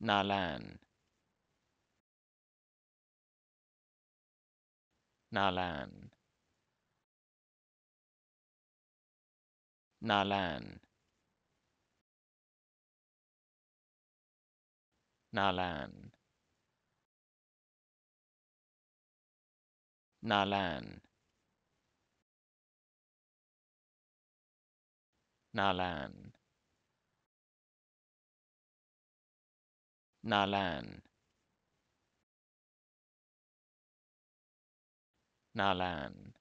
Nalan. Nalan. Nalan. Nalan. Nalan. Nalan. Nalan Nalan